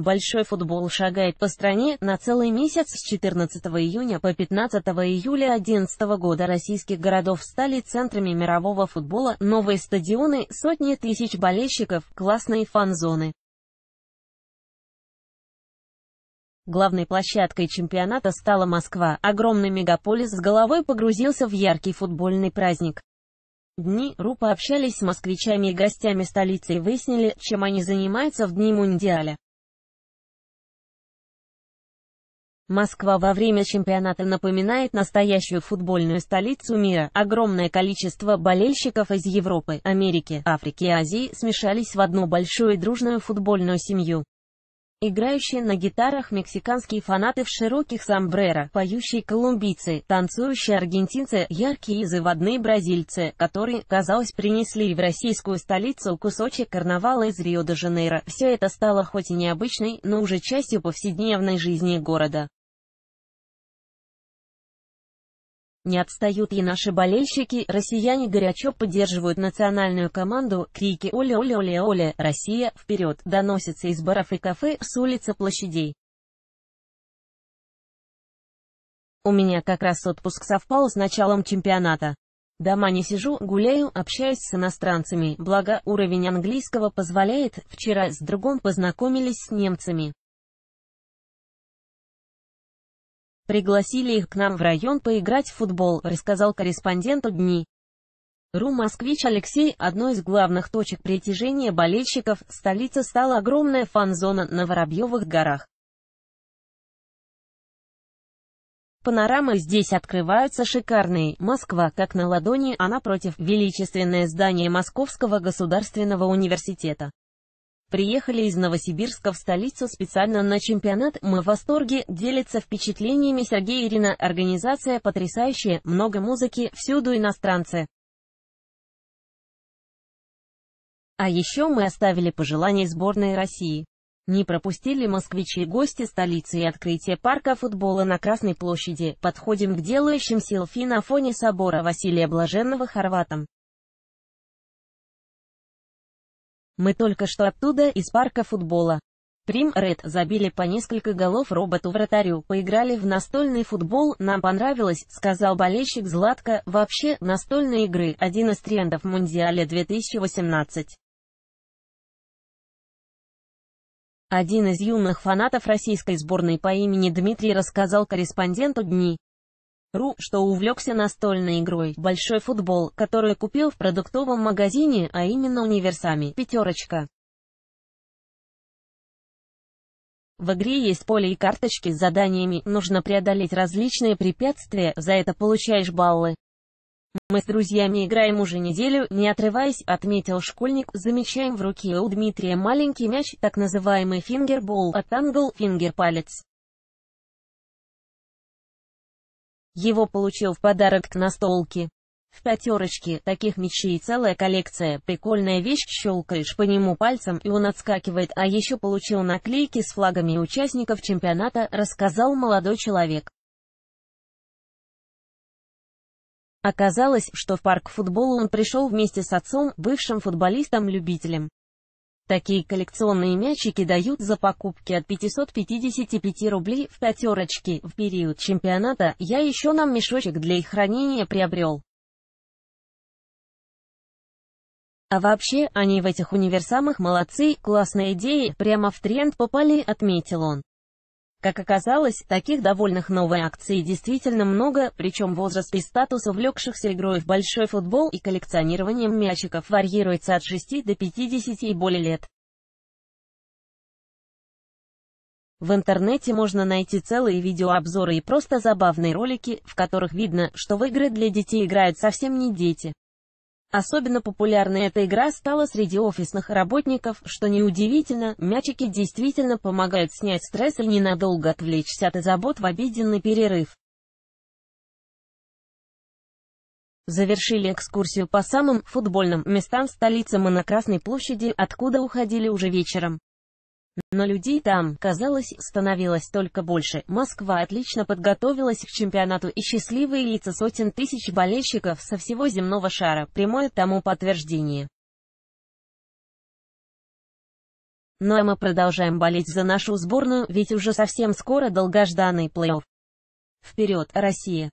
Большой футбол шагает по стране на целый месяц с 14 июня по 15 июля 2011 года российских городов стали центрами мирового футбола, новые стадионы, сотни тысяч болельщиков, классные фан-зоны. Главной площадкой чемпионата стала Москва, огромный мегаполис с головой погрузился в яркий футбольный праздник. Дни РУ пообщались с москвичами и гостями столицы и выяснили, чем они занимаются в дни Мундиаля. Москва во время чемпионата напоминает настоящую футбольную столицу мира. Огромное количество болельщиков из Европы, Америки, Африки и Азии смешались в одну большую и дружную футбольную семью. Играющие на гитарах мексиканские фанаты в широких сомбреро, поющие колумбийцы, танцующие аргентинцы, яркие и заводные бразильцы, которые, казалось, принесли в российскую столицу кусочек карнавала из Рио-де-Жанейро. Все это стало хоть и необычной, но уже частью повседневной жизни города. Не отстают и наши болельщики, россияне горячо поддерживают национальную команду, крики «Оле-оле-оле-оле, Россия, вперед!» доносятся из баров и кафе, с улицы площадей. У меня как раз отпуск совпал с началом чемпионата. Дома не сижу, гуляю, общаюсь с иностранцами, благо уровень английского позволяет, вчера с другом познакомились с немцами. Пригласили их к нам в район поиграть в футбол, рассказал корреспонденту Дни. Ру «Москвич» Алексей – одной из главных точек притяжения болельщиков, столица стала огромная фан-зона на Воробьевых горах. Панорамы здесь открываются шикарные. Москва, как на ладони, а напротив – величественное здание Московского государственного университета. Приехали из Новосибирска в столицу специально на чемпионат. Мы в восторге. Делится впечатлениями Сергей Ирина. Организация потрясающая. Много музыки. Всюду иностранцы. А еще мы оставили пожелания сборной России. Не пропустили москвичи гости столицы и открытие парка футбола на Красной площади. Подходим к делающим селфи на фоне собора Василия Блаженного хорватам. Мы только что оттуда, из парка футбола. Прим Ред забили по несколько голов роботу-вратарю, поиграли в настольный футбол, нам понравилось, сказал болельщик Златко, вообще, настольные игры, один из трендов Мундиаля 2018. Один из юных фанатов российской сборной по имени Дмитрий рассказал корреспонденту «Дни». Ру, что увлекся настольной игрой «Большой футбол», которую купил в продуктовом магазине, а именно универсами «Пятерочка». В игре есть поле и карточки с заданиями, нужно преодолеть различные препятствия, за это получаешь баллы. Мы с друзьями играем уже неделю, не отрываясь, отметил школьник, замечаем в руке у Дмитрия маленький мяч, так называемый фингербол, от а англ, фингер палец. Его получил в подарок к настолке. В пятерочке, таких мечей целая коллекция, прикольная вещь, щелкаешь по нему пальцем и он отскакивает, а еще получил наклейки с флагами участников чемпионата, рассказал молодой человек. Оказалось, что в парк футбола он пришел вместе с отцом, бывшим футболистом-любителем. Такие коллекционные мячики дают за покупки от 555 рублей в пятерочке. В период чемпионата я еще нам мешочек для их хранения приобрел. А вообще, они в этих универсамах молодцы, классная идея, прямо в тренд попали, отметил он. Как оказалось, таких довольных новой акцией действительно много, причем возраст и статус увлекшихся игрой в большой футбол и коллекционированием мячиков варьируется от 6 до 50 и более лет. В интернете можно найти целые видеообзоры и просто забавные ролики, в которых видно, что в игры для детей играют совсем не дети. Особенно популярной эта игра стала среди офисных работников, что неудивительно, мячики действительно помогают снять стресс и ненадолго отвлечься от забот в обеденный перерыв. Завершили экскурсию по самым футбольным местам столицы мы на Красной площади, откуда уходили уже вечером. Но людей там, казалось, становилось только больше. Москва отлично подготовилась к чемпионату и счастливые лица сотен тысяч болельщиков со всего земного шара – прямое тому подтверждение. Ну а мы продолжаем болеть за нашу сборную, ведь уже совсем скоро долгожданный плей-офф. Вперед, Россия!